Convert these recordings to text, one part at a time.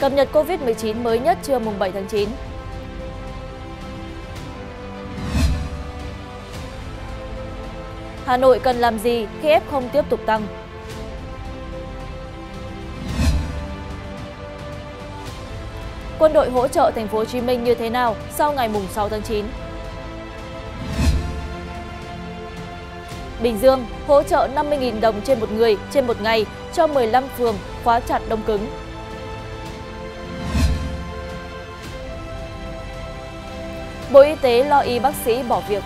Cập nhật COVID-19 mới nhất trưa mùng 7 tháng 9. Hà Nội cần làm gì khi F0 tiếp tục tăng? Quân đội hỗ trợ thành phố Hồ Chí Minh như thế nào sau ngày mùng 6 tháng 9? Bình Dương hỗ trợ 50.000 đồng trên một người trên một ngày cho 15 phường khóa chặt đông cứng. Bộ Y tế lo y bác sĩ bỏ việc.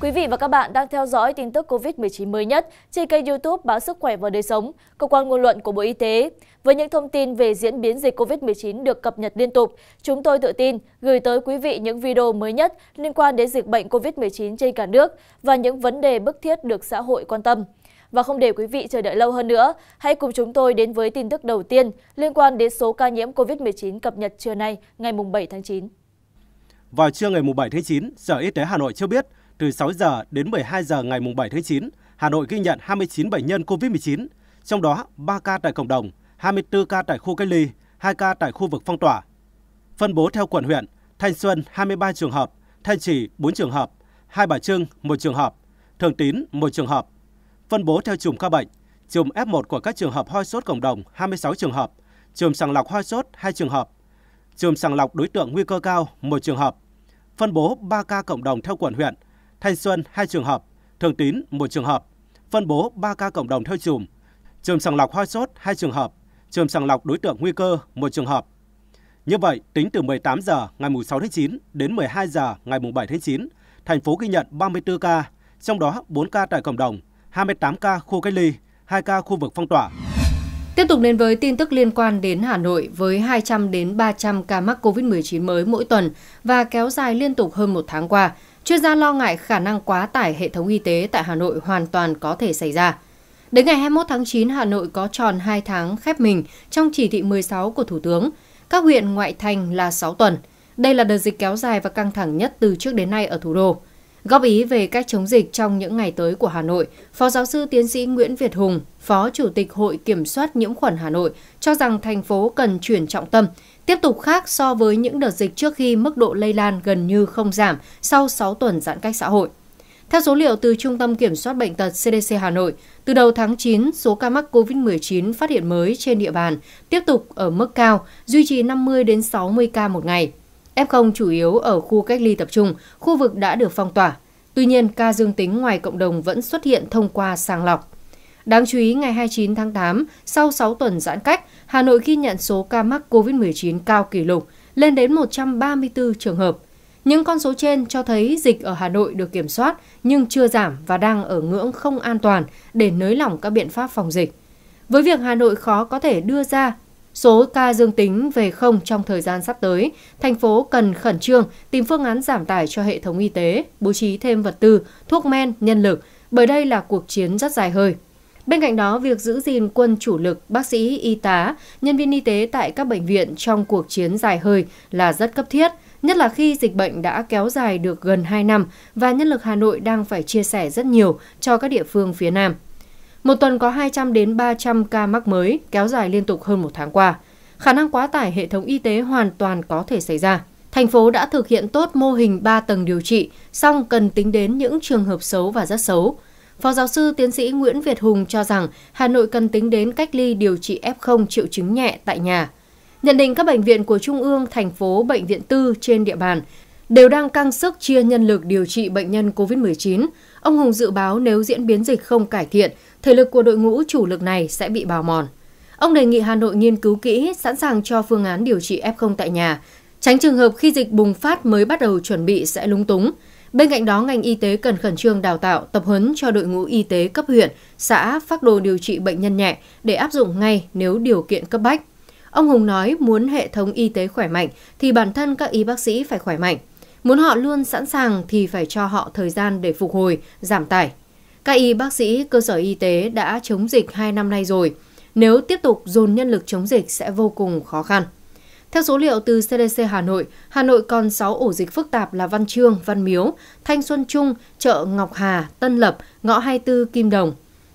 Quý vị và các bạn đang theo dõi tin tức COVID-19 mới nhất trên kênh youtube Báo Sức Khỏe và Đời Sống, cơ quan ngôn luận của Bộ Y tế. Với những thông tin về diễn biến dịch COVID-19 được cập nhật liên tục, chúng tôi tự tin gửi tới quý vị những video mới nhất liên quan đến dịch bệnh COVID-19 trên cả nước và những vấn đề bức thiết được xã hội quan tâm. Và không để quý vị chờ đợi lâu hơn nữa, hãy cùng chúng tôi đến với tin tức đầu tiên liên quan đến số ca nhiễm COVID-19 cập nhật trưa nay, ngày 7 tháng 9. Vào trưa ngày 7 tháng 9, Sở Y tế Hà Nội cho biết, từ 6 giờ đến 12 giờ ngày 7 tháng 9, Hà Nội ghi nhận 29 bệnh nhân COVID-19, trong đó 3 ca tại cộng đồng, 24 ca tại khu cách ly, 2 ca tại khu vực phong tỏa. Phân bố theo quận huyện, Thanh Xuân 23 trường hợp, Thanh Trì 4 trường hợp, Hai Bà Trưng 1 trường hợp, Thường Tín 1 trường hợp, phân bố theo chùm ca bệnh, chùm F1 của các trường hợp ho sốt cộng đồng 26 trường hợp, chùm sàng lọc ho sốt 2 trường hợp, chùm sàng lọc đối tượng nguy cơ cao 1 trường hợp, phân bố 3 ca cộng đồng theo quận huyện, Thanh Xuân 2 trường hợp, Thường Tín 1 trường hợp, phân bố 3 ca cộng đồng theo chùm, chùm sàng lọc ho sốt 2 trường hợp, chùm sàng lọc đối tượng nguy cơ 1 trường hợp. Như vậy, tính từ 18 giờ ngày 6 tháng 9 đến 12 giờ ngày 7 tháng 9, thành phố ghi nhận 34 ca, trong đó 4 ca tại cộng đồng, 28 ca khu cách ly, 2 ca khu vực phong tỏa. Tiếp tục đến với tin tức liên quan đến Hà Nội với 200 đến 300 ca mắc COVID-19 mới mỗi tuần và kéo dài liên tục hơn một tháng qua. Chuyên gia lo ngại khả năng quá tải hệ thống y tế tại Hà Nội hoàn toàn có thể xảy ra. Đến ngày 21 tháng 9, Hà Nội có tròn 2 tháng khép mình trong chỉ thị 16 của Thủ tướng. Các huyện ngoại thành là 6 tuần. Đây là đợt dịch kéo dài và căng thẳng nhất từ trước đến nay ở thủ đô. Góp ý về cách chống dịch trong những ngày tới của Hà Nội, Phó giáo sư tiến sĩ Nguyễn Việt Hùng, Phó Chủ tịch Hội Kiểm soát nhiễm khuẩn Hà Nội, cho rằng thành phố cần chuyển trọng tâm, tiếp tục khác so với những đợt dịch trước khi mức độ lây lan gần như không giảm sau 6 tuần giãn cách xã hội. Theo số liệu từ Trung tâm Kiểm soát Bệnh tật CDC Hà Nội, từ đầu tháng 9, số ca mắc COVID-19 phát hiện mới trên địa bàn tiếp tục ở mức cao, duy trì 50 đến 60 ca một ngày. F0 chủ yếu ở khu cách ly tập trung, khu vực đã được phong tỏa. Tuy nhiên, ca dương tính ngoài cộng đồng vẫn xuất hiện thông qua sàng lọc. Đáng chú ý, ngày 29 tháng 8, sau 6 tuần giãn cách, Hà Nội ghi nhận số ca mắc COVID-19 cao kỷ lục, lên đến 134 trường hợp. Những con số trên cho thấy dịch ở Hà Nội được kiểm soát nhưng chưa giảm và đang ở ngưỡng không an toàn để nới lỏng các biện pháp phòng dịch. Với việc Hà Nội khó có thể đưa ra số ca dương tính về không trong thời gian sắp tới, thành phố cần khẩn trương tìm phương án giảm tải cho hệ thống y tế, bố trí thêm vật tư, thuốc men, nhân lực, bởi đây là cuộc chiến rất dài hơi. Bên cạnh đó, việc giữ gìn quân chủ lực, bác sĩ, y tá, nhân viên y tế tại các bệnh viện trong cuộc chiến dài hơi là rất cấp thiết, nhất là khi dịch bệnh đã kéo dài được gần 2 năm và nhân lực Hà Nội đang phải chia sẻ rất nhiều cho các địa phương phía Nam. Một tuần có 200 đến 300 ca mắc mới kéo dài liên tục hơn một tháng qua. Khả năng quá tải hệ thống y tế hoàn toàn có thể xảy ra. Thành phố đã thực hiện tốt mô hình 3 tầng điều trị, song cần tính đến những trường hợp xấu và rất xấu. Phó giáo sư tiến sĩ Nguyễn Việt Hùng cho rằng Hà Nội cần tính đến cách ly điều trị F0 triệu chứng nhẹ tại nhà. Nhận định các bệnh viện của Trung ương, thành phố, bệnh viện tư trên địa bàn đều đang căng sức chia nhân lực điều trị bệnh nhân COVID-19. Ông Hùng dự báo nếu diễn biến dịch không cải thiện thể lực của đội ngũ chủ lực này sẽ bị bào mòn. Ông đề nghị Hà Nội nghiên cứu kỹ, sẵn sàng cho phương án điều trị F0 tại nhà, tránh trường hợp khi dịch bùng phát mới bắt đầu chuẩn bị sẽ lúng túng. Bên cạnh đó, ngành y tế cần khẩn trương đào tạo, tập huấn cho đội ngũ y tế cấp huyện, xã phác đồ điều trị bệnh nhân nhẹ để áp dụng ngay nếu điều kiện cấp bách. Ông Hùng nói muốn hệ thống y tế khỏe mạnh thì bản thân các y bác sĩ phải khỏe mạnh. Muốn họ luôn sẵn sàng thì phải cho họ thời gian để phục hồi, giảm tải, các y bác sĩ, cơ sở y tế đã chống dịch 2 năm nay rồi. Nếu tiếp tục dồn nhân lực chống dịch sẽ vô cùng khó khăn. Theo số liệu từ CDC Hà Nội, Hà Nội còn 6 ổ dịch phức tạp là Văn Trương, Văn Miếu, Thanh Xuân Trung, chợ Ngọc Hà, Tân Lập, ngõ 24 Kim Đồng.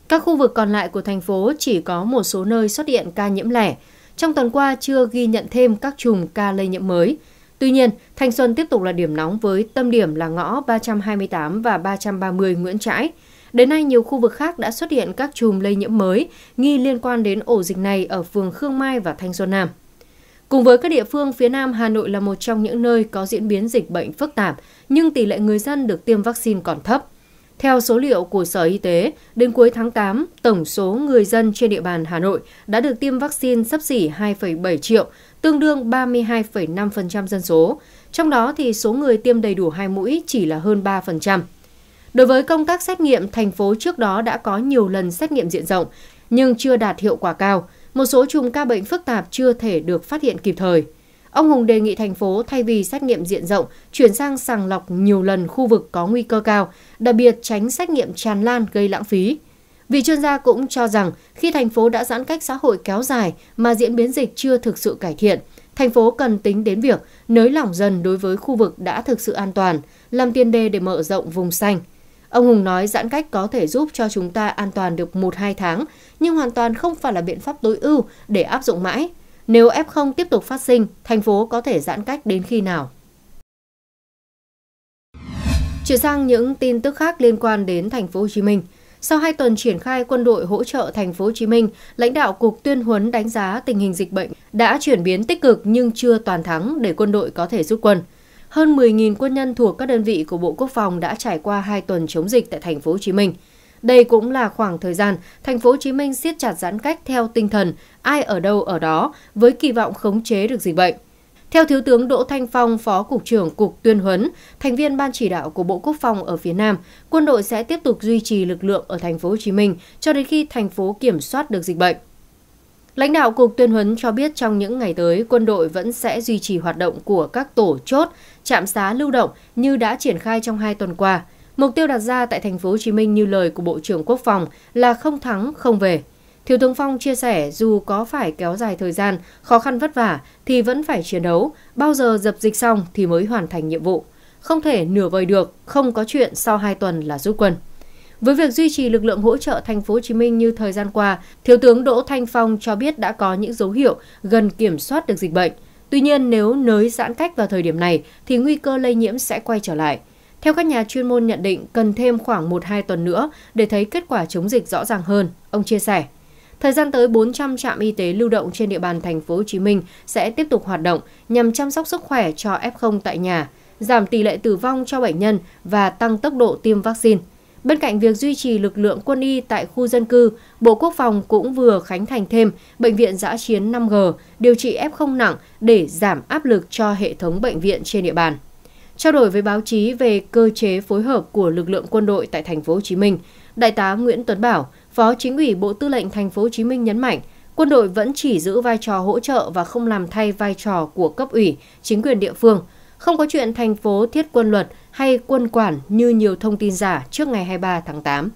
Các khu vực còn lại của thành phố chỉ có một số nơi xuất hiện ca nhiễm lẻ. Trong tuần qua chưa ghi nhận thêm các chùm ca lây nhiễm mới. Tuy nhiên, Thanh Xuân tiếp tục là điểm nóng với tâm điểm là ngõ 328 và 330 Nguyễn Trãi. Đến nay, nhiều khu vực khác đã xuất hiện các chùm lây nhiễm mới nghi liên quan đến ổ dịch này ở phường Khương Mai và Thanh Xuân Nam. Cùng với các địa phương phía Nam, Hà Nội là một trong những nơi có diễn biến dịch bệnh phức tạp, nhưng tỷ lệ người dân được tiêm vaccine còn thấp. Theo số liệu của Sở Y tế, đến cuối tháng 8, tổng số người dân trên địa bàn Hà Nội đã được tiêm vaccine sắp xỉ 2,7 triệu, tương đương 32,5% dân số. Trong đó thì số người tiêm đầy đủ hai mũi chỉ là hơn 3%. Đối với công tác xét nghiệm, thành phố trước đó đã có nhiều lần xét nghiệm diện rộng, nhưng chưa đạt hiệu quả cao. Một số chùm ca bệnh phức tạp chưa thể được phát hiện kịp thời. Ông Hùng đề nghị thành phố thay vì xét nghiệm diện rộng, chuyển sang sàng lọc nhiều lần khu vực có nguy cơ cao, đặc biệt tránh xét nghiệm tràn lan gây lãng phí. Vị chuyên gia cũng cho rằng khi thành phố đã giãn cách xã hội kéo dài mà diễn biến dịch chưa thực sự cải thiện, thành phố cần tính đến việc nới lỏng dần đối với khu vực đã thực sự an toàn, làm tiền đề để mở rộng vùng xanh. Ông Hùng nói giãn cách có thể giúp cho chúng ta an toàn được 1-2 tháng, nhưng hoàn toàn không phải là biện pháp tối ưu để áp dụng mãi. Nếu F0 tiếp tục phát sinh, thành phố có thể giãn cách đến khi nào? Chuyển sang những tin tức khác liên quan đến thành phố Hồ Chí Minh. Sau 2 tuần triển khai quân đội hỗ trợ thành phố Hồ Chí Minh, lãnh đạo cục tuyên huấn đánh giá tình hình dịch bệnh đã chuyển biến tích cực nhưng chưa toàn thắng để quân đội có thể rút quân. Hơn 10.000 quân nhân thuộc các đơn vị của Bộ Quốc phòng đã trải qua 2 tuần chống dịch tại thành phố Hồ Chí Minh. Đây cũng là khoảng thời gian thành phố Hồ Chí Minh siết chặt giãn cách theo tinh thần ai ở đâu ở đó với kỳ vọng khống chế được dịch bệnh. Theo Thiếu tướng Đỗ Thanh Phong, Phó Cục trưởng Cục Tuyên huấn, thành viên ban chỉ đạo của Bộ Quốc phòng ở phía Nam, quân đội sẽ tiếp tục duy trì lực lượng ở thành phố Hồ Chí Minh cho đến khi thành phố kiểm soát được dịch bệnh. Lãnh đạo Cục Tuyên huấn cho biết trong những ngày tới, quân đội vẫn sẽ duy trì hoạt động của các tổ chốt trạm xá lưu động như đã triển khai trong hai tuần qua. Mục tiêu đặt ra tại thành phố Hồ Chí Minh như lời của Bộ trưởng Quốc phòng là không thắng không về. Thiếu tướng Phong chia sẻ dù có phải kéo dài thời gian, khó khăn vất vả thì vẫn phải chiến đấu, bao giờ dập dịch xong thì mới hoàn thành nhiệm vụ. Không thể nửa vời được, không có chuyện sau 2 tuần là rút quân. Với việc duy trì lực lượng hỗ trợ thành phố Hồ Chí Minh như thời gian qua, Thiếu tướng Đỗ Thanh Phong cho biết đã có những dấu hiệu gần kiểm soát được dịch bệnh. Tuy nhiên, nếu nới giãn cách vào thời điểm này thì nguy cơ lây nhiễm sẽ quay trở lại. Theo các nhà chuyên môn nhận định, cần thêm khoảng 1-2 tuần nữa để thấy kết quả chống dịch rõ ràng hơn, ông chia sẻ. Thời gian tới, 400 trạm y tế lưu động trên địa bàn thành phố Hồ Chí Minh sẽ tiếp tục hoạt động nhằm chăm sóc sức khỏe cho F0 tại nhà, giảm tỷ lệ tử vong cho bệnh nhân và tăng tốc độ tiêm vaccine. Bên cạnh việc duy trì lực lượng quân y tại khu dân cư, Bộ Quốc phòng cũng vừa khánh thành thêm bệnh viện giã chiến 5G điều trị F0 nặng để giảm áp lực cho hệ thống bệnh viện trên địa bàn. Trao đổi với báo chí về cơ chế phối hợp của lực lượng quân đội tại thành phố Hồ Chí Minh, Đại tá Nguyễn Tuấn Bảo, Phó Chính ủy Bộ Tư lệnh thành phố Hồ Chí Minh nhấn mạnh, quân đội vẫn chỉ giữ vai trò hỗ trợ và không làm thay vai trò của cấp ủy, chính quyền địa phương – không có chuyện thành phố thiết quân luật hay quân quản như nhiều thông tin giả trước ngày 23 tháng 8.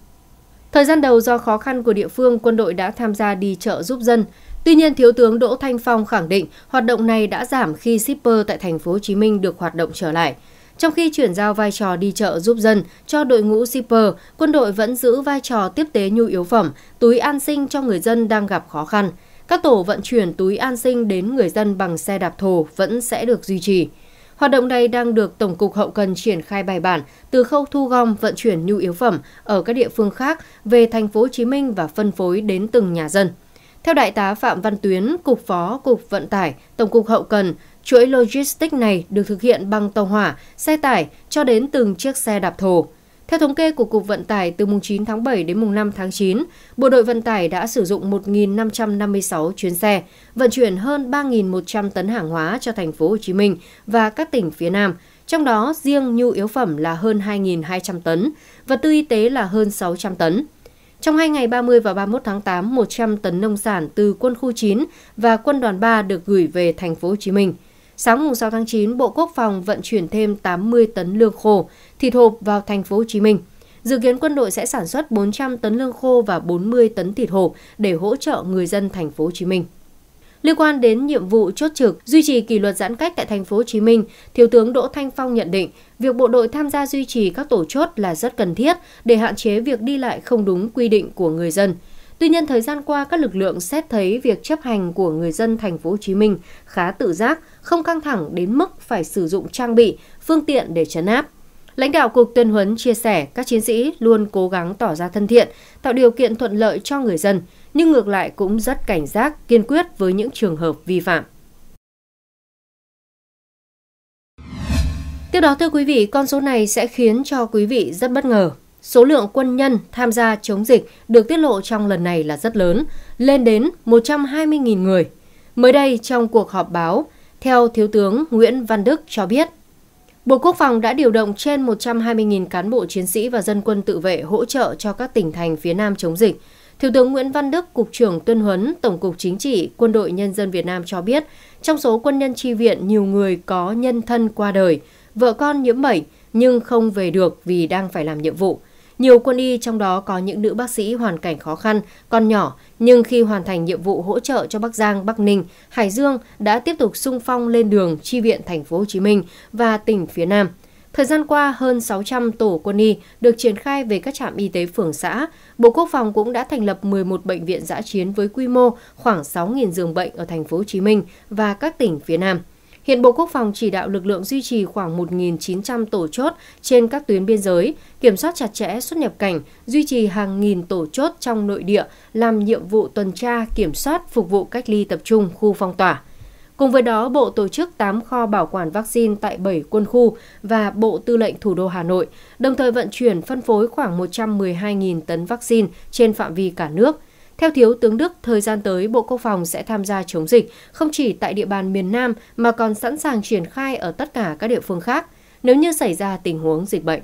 Thời gian đầu do khó khăn của địa phương, quân đội đã tham gia đi chợ giúp dân. Tuy nhiên, Thiếu tướng Đỗ Thanh Phong khẳng định hoạt động này đã giảm khi shipper tại thành phố Hồ Chí Minh được hoạt động trở lại. Trong khi chuyển giao vai trò đi chợ giúp dân cho đội ngũ shipper, quân đội vẫn giữ vai trò tiếp tế nhu yếu phẩm, túi an sinh cho người dân đang gặp khó khăn. Các tổ vận chuyển túi an sinh đến người dân bằng xe đạp thổ vẫn sẽ được duy trì. Hoạt động này đang được Tổng cục Hậu cần triển khai bài bản từ khâu thu gom vận chuyển nhu yếu phẩm ở các địa phương khác về thành phố Hồ Chí Minh và phân phối đến từng nhà dân. Theo đại tá Phạm Văn Tuyến, cục phó cục vận tải, Tổng cục Hậu cần, chuỗi logistics này được thực hiện bằng tàu hỏa, xe tải cho đến từng chiếc xe đạp thổ. Theo thống kê của Cục Vận tải, từ mùng 9 tháng 7 đến mùng 5 tháng 9, Bộ đội Vận tải đã sử dụng 1.556 chuyến xe, vận chuyển hơn 3.100 tấn hàng hóa cho thành phố Hồ Chí Minh và các tỉnh phía Nam, trong đó riêng nhu yếu phẩm là hơn 2.200 tấn, vật tư y tế là hơn 600 tấn. Trong hai ngày 30 và 31 tháng 8, 100 tấn nông sản từ quân khu 9 và quân đoàn 3 được gửi về thành phố Hồ Chí Minh. Sáng mùng 6 tháng 9, Bộ Quốc phòng vận chuyển thêm 80 tấn lương khô, thịt hộp vào thành phố Hồ Chí Minh. Dự kiến quân đội sẽ sản xuất 400 tấn lương khô và 40 tấn thịt hộp để hỗ trợ người dân thành phố Hồ Chí Minh. Liên quan đến nhiệm vụ chốt trực duy trì kỷ luật giãn cách tại thành phố Hồ Chí Minh, Thiếu tướng Đỗ Thanh Phong nhận định, việc bộ đội tham gia duy trì các tổ chốt là rất cần thiết để hạn chế việc đi lại không đúng quy định của người dân. Tuy nhiên thời gian qua các lực lượng xét thấy việc chấp hành của người dân thành phố Hồ Chí Minh khá tự giác, không căng thẳng đến mức phải sử dụng trang bị, phương tiện để chấn áp. Lãnh đạo Cục Tuyên huấn chia sẻ các chiến sĩ luôn cố gắng tỏ ra thân thiện, tạo điều kiện thuận lợi cho người dân, nhưng ngược lại cũng rất cảnh giác, kiên quyết với những trường hợp vi phạm. Tiếp đó thưa quý vị, con số này sẽ khiến cho quý vị rất bất ngờ. Số lượng quân nhân tham gia chống dịch được tiết lộ trong lần này là rất lớn, lên đến 120.000 người. Mới đây trong cuộc họp báo, theo Thiếu tướng Nguyễn Văn Đức cho biết, Bộ Quốc phòng đã điều động trên 120.000 cán bộ chiến sĩ và dân quân tự vệ hỗ trợ cho các tỉnh thành phía Nam chống dịch. Thiếu tướng Nguyễn Văn Đức, Cục trưởng Tuyên huấn, Tổng cục Chính trị, Quân đội Nhân dân Việt Nam cho biết, trong số quân nhân chi viện nhiều người có nhân thân qua đời, vợ con nhiễm bệnh nhưng không về được vì đang phải làm nhiệm vụ. Nhiều quân y trong đó có những nữ bác sĩ hoàn cảnh khó khăn, con nhỏ, nhưng khi hoàn thành nhiệm vụ hỗ trợ cho Bắc Giang, Bắc Ninh, Hải Dương đã tiếp tục sung phong lên đường chi viện thành phố Hồ Chí Minh và tỉnh phía Nam. Thời gian qua, hơn 600 tổ quân y được triển khai về các trạm y tế phường xã. Bộ Quốc phòng cũng đã thành lập 11 bệnh viện giã chiến với quy mô khoảng 6.000 giường bệnh ở thành phố Hồ Chí Minh và các tỉnh phía Nam. Hiện Bộ Quốc phòng chỉ đạo lực lượng duy trì khoảng 1.900 tổ chốt trên các tuyến biên giới, kiểm soát chặt chẽ xuất nhập cảnh, duy trì hàng nghìn tổ chốt trong nội địa, làm nhiệm vụ tuần tra, kiểm soát, phục vụ cách ly tập trung, khu phong tỏa. Cùng với đó, Bộ tổ chức 8 kho bảo quản vaccine tại 7 quân khu và Bộ Tư lệnh Thủ đô Hà Nội, đồng thời vận chuyển phân phối khoảng 112.000 tấn vaccine trên phạm vi cả nước theo Thiếu tướng Đức, thời gian tới Bộ Quốc phòng sẽ tham gia chống dịch không chỉ tại địa bàn miền Nam mà còn sẵn sàng triển khai ở tất cả các địa phương khác nếu như xảy ra tình huống dịch bệnh.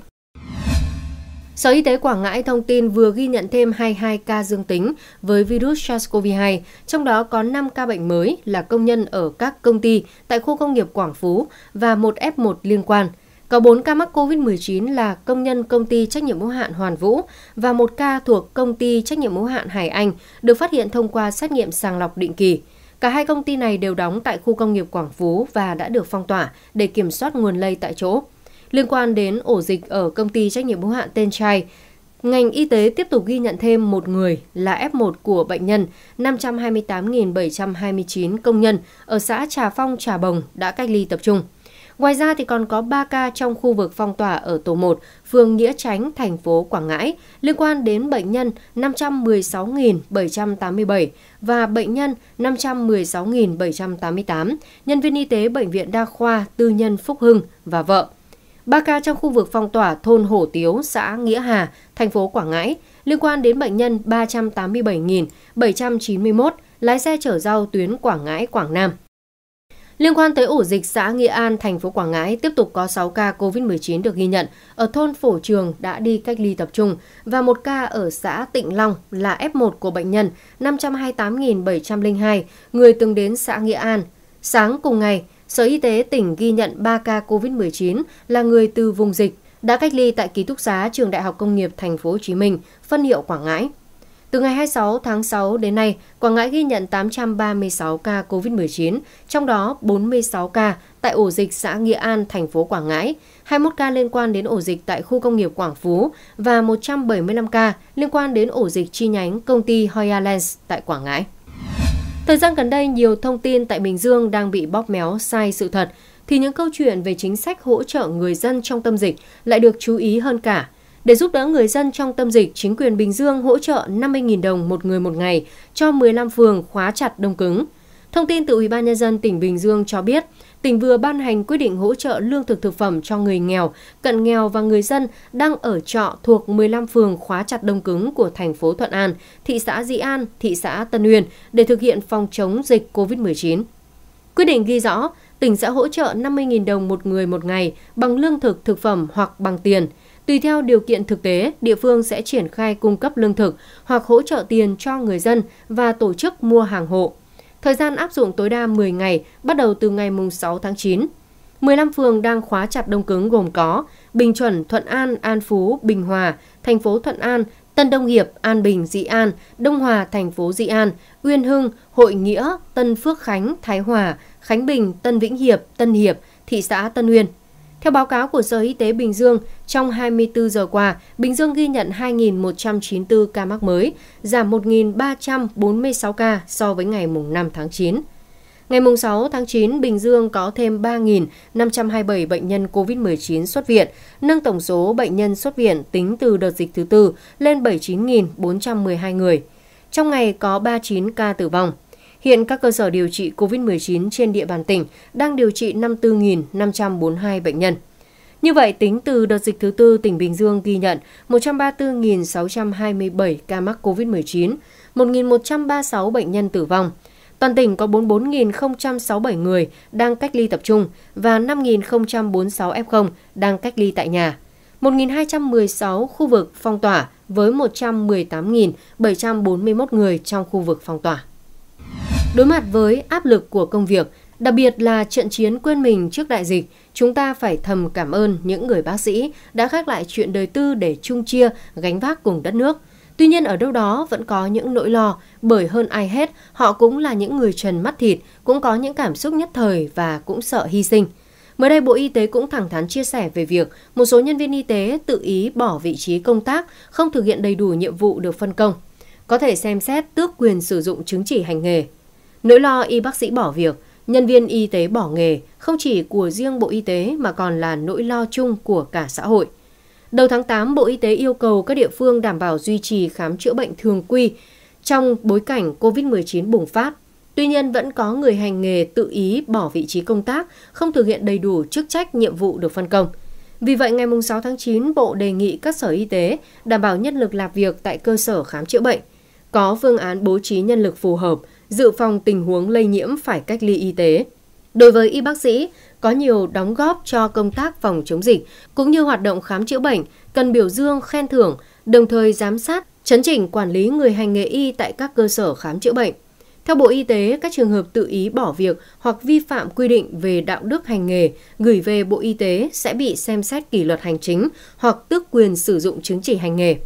Sở Y tế Quảng Ngãi thông tin vừa ghi nhận thêm 22 ca dương tính với virus SARS-CoV-2, trong đó có 5 ca bệnh mới là công nhân ở các công ty tại khu công nghiệp Quảng Phú và một F1 liên quan – có 4 ca mắc COVID-19 là công nhân công ty trách nhiệm hữu hạn Hoàn Vũ và một ca thuộc công ty trách nhiệm hữu hạn Hải Anh được phát hiện thông qua xét nghiệm sàng lọc định kỳ. Cả hai công ty này đều đóng tại khu công nghiệp Quảng Phú và đã được phong tỏa để kiểm soát nguồn lây tại chỗ. Liên quan đến ổ dịch ở công ty trách nhiệm hữu hạn Tên Trai, ngành y tế tiếp tục ghi nhận thêm một người là F1 của bệnh nhân 528.729 công nhân ở xã Trà Phong, Trà Bồng đã cách ly tập trung. Ngoài ra thì còn có 3 ca trong khu vực phong tỏa ở tổ 1, phường Nghĩa tránh thành phố Quảng Ngãi liên quan đến bệnh nhân 516.787 và bệnh nhân 516.788, nhân viên y tế bệnh viện đa khoa tư nhân Phúc Hưng và vợ. 3 ca trong khu vực phong tỏa thôn Hổ Tiếu, xã Nghĩa Hà, thành phố Quảng Ngãi liên quan đến bệnh nhân 387.791 lái xe chở rau tuyến Quảng Ngãi Quảng Nam. Liên quan tới ổ dịch xã Nghĩa An, thành phố Quảng Ngãi tiếp tục có 6 ca COVID-19 được ghi nhận ở thôn Phổ Trường đã đi cách ly tập trung và một ca ở xã Tịnh Long là F1 của bệnh nhân 528.702 người từng đến xã Nghĩa An. Sáng cùng ngày, Sở Y tế tỉnh ghi nhận 3 ca COVID-19 là người từ vùng dịch đã cách ly tại ký túc xá trường Đại học Công nghiệp Thành phố Hồ Chí Minh, phân hiệu Quảng Ngãi. Từ ngày 26 tháng 6 đến nay, Quảng Ngãi ghi nhận 836 ca COVID-19, trong đó 46 ca tại ổ dịch xã Nghĩa An, thành phố Quảng Ngãi, 21 ca liên quan đến ổ dịch tại khu công nghiệp Quảng Phú và 175 ca liên quan đến ổ dịch chi nhánh công ty Hoya Lens tại Quảng Ngãi. Thời gian gần đây, nhiều thông tin tại Bình Dương đang bị bóp méo sai sự thật, thì những câu chuyện về chính sách hỗ trợ người dân trong tâm dịch lại được chú ý hơn cả để giúp đỡ người dân trong tâm dịch, chính quyền Bình Dương hỗ trợ 50.000 đồng một người một ngày cho 15 phường khóa chặt đông cứng. Thông tin từ Ủy ban nhân dân tỉnh Bình Dương cho biết, tỉnh vừa ban hành quyết định hỗ trợ lương thực thực phẩm cho người nghèo, cận nghèo và người dân đang ở trọ thuộc 15 phường khóa chặt đông cứng của thành phố Thuận An, thị xã Dĩ An, thị xã Tân Uyên để thực hiện phòng chống dịch COVID-19. Quyết định ghi rõ, tỉnh sẽ hỗ trợ 50.000 đồng một người một ngày bằng lương thực thực phẩm hoặc bằng tiền – Tùy theo điều kiện thực tế, địa phương sẽ triển khai cung cấp lương thực hoặc hỗ trợ tiền cho người dân và tổ chức mua hàng hộ. Thời gian áp dụng tối đa 10 ngày, bắt đầu từ ngày 6 tháng 9. 15 phường đang khóa chặt đông cứng gồm có Bình Chuẩn, Thuận An, An Phú, Bình Hòa, thành phố Thuận An, Tân Đông Hiệp, An Bình, Dĩ An, Đông Hòa, thành phố Dĩ An, Uyên Hưng, Hội Nghĩa, Tân Phước Khánh, Thái Hòa, Khánh Bình, Tân Vĩnh Hiệp, Tân Hiệp, thị xã Tân Uyên. Theo báo cáo của Sở Y tế Bình Dương, trong 24 giờ qua, Bình Dương ghi nhận 2.194 ca mắc mới, giảm 1.346 ca so với ngày 5 tháng 9. Ngày 6 tháng 9, Bình Dương có thêm 3.527 bệnh nhân COVID-19 xuất viện, nâng tổng số bệnh nhân xuất viện tính từ đợt dịch thứ tư lên 79.412 người. Trong ngày có 39 ca tử vong. Hiện các cơ sở điều trị COVID-19 trên địa bàn tỉnh đang điều trị 54.542 bệnh nhân. Như vậy, tính từ đợt dịch thứ tư, tỉnh Bình Dương ghi nhận 134.627 ca mắc COVID-19, 1.136 bệnh nhân tử vong. Toàn tỉnh có 44.067 người đang cách ly tập trung và 5.046 F0 đang cách ly tại nhà. 1.216 khu vực phong tỏa với 118.741 người trong khu vực phong tỏa. Đối mặt với áp lực của công việc, đặc biệt là trận chiến quên mình trước đại dịch, chúng ta phải thầm cảm ơn những người bác sĩ đã gác lại chuyện đời tư để chung chia, gánh vác cùng đất nước. Tuy nhiên ở đâu đó vẫn có những nỗi lo, bởi hơn ai hết, họ cũng là những người trần mắt thịt, cũng có những cảm xúc nhất thời và cũng sợ hy sinh. Mới đây, Bộ Y tế cũng thẳng thắn chia sẻ về việc một số nhân viên y tế tự ý bỏ vị trí công tác, không thực hiện đầy đủ nhiệm vụ được phân công. Có thể xem xét tước quyền sử dụng chứng chỉ hành nghề. Nỗi lo y bác sĩ bỏ việc, nhân viên y tế bỏ nghề không chỉ của riêng Bộ Y tế mà còn là nỗi lo chung của cả xã hội. Đầu tháng 8, Bộ Y tế yêu cầu các địa phương đảm bảo duy trì khám chữa bệnh thường quy trong bối cảnh COVID-19 bùng phát. Tuy nhiên, vẫn có người hành nghề tự ý bỏ vị trí công tác, không thực hiện đầy đủ chức trách nhiệm vụ được phân công. Vì vậy, ngày 6 tháng 9, Bộ đề nghị các sở y tế đảm bảo nhân lực làm việc tại cơ sở khám chữa bệnh, có phương án bố trí nhân lực phù hợp – dự phòng tình huống lây nhiễm phải cách ly y tế. Đối với y bác sĩ, có nhiều đóng góp cho công tác phòng chống dịch, cũng như hoạt động khám chữa bệnh, cần biểu dương, khen thưởng, đồng thời giám sát, chấn chỉnh quản lý người hành nghề y tại các cơ sở khám chữa bệnh. Theo Bộ Y tế, các trường hợp tự ý bỏ việc hoặc vi phạm quy định về đạo đức hành nghề gửi về Bộ Y tế sẽ bị xem xét kỷ luật hành chính hoặc tước quyền sử dụng chứng chỉ hành nghề.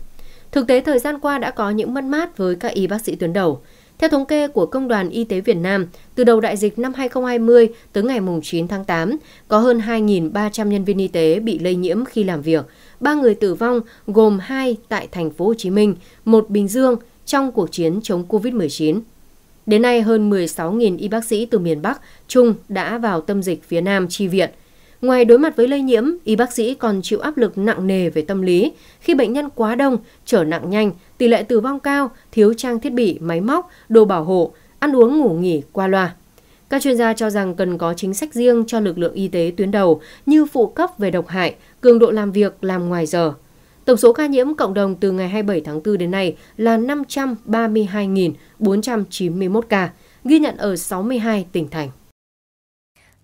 Thực tế thời gian qua đã có những mất mát với các y bác sĩ tuyến đầu. Theo thống kê của Công đoàn Y tế Việt Nam, từ đầu đại dịch năm 2020 tới ngày 9 tháng 8, có hơn 2.300 nhân viên y tế bị lây nhiễm khi làm việc. Ba người tử vong gồm hai tại thành phố Hồ Chí Minh, một Bình Dương trong cuộc chiến chống COVID-19. Đến nay, hơn 16.000 y bác sĩ từ miền Bắc, Trung đã vào tâm dịch phía Nam chi viện – Ngoài đối mặt với lây nhiễm, y bác sĩ còn chịu áp lực nặng nề về tâm lý khi bệnh nhân quá đông, trở nặng nhanh, tỷ lệ tử vong cao, thiếu trang thiết bị, máy móc, đồ bảo hộ, ăn uống ngủ nghỉ qua loa. Các chuyên gia cho rằng cần có chính sách riêng cho lực lượng y tế tuyến đầu như phụ cấp về độc hại, cường độ làm việc làm ngoài giờ. Tổng số ca nhiễm cộng đồng từ ngày 27 tháng 4 đến nay là 532.491 ca, ghi nhận ở 62 tỉnh thành.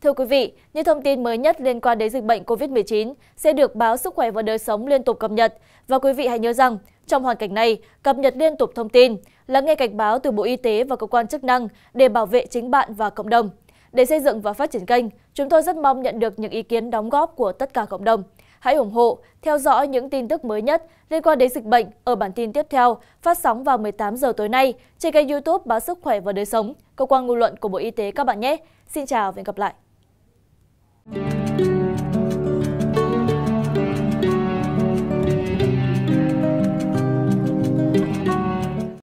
Thưa quý vị, những thông tin mới nhất liên quan đến dịch bệnh COVID-19 sẽ được báo Sức khỏe và đời sống liên tục cập nhật. Và quý vị hãy nhớ rằng, trong hoàn cảnh này, cập nhật liên tục thông tin, lắng nghe cảnh báo từ Bộ Y tế và cơ quan chức năng để bảo vệ chính bạn và cộng đồng. Để xây dựng và phát triển kênh, chúng tôi rất mong nhận được những ý kiến đóng góp của tất cả cộng đồng. Hãy ủng hộ, theo dõi những tin tức mới nhất liên quan đến dịch bệnh ở bản tin tiếp theo phát sóng vào 18 giờ tối nay trên kênh youtube Báo Sức Khỏe và Đời Sống, cơ quan ngôn luận của Bộ Y tế các bạn nhé. Xin chào và hẹn gặp lại. Thank you.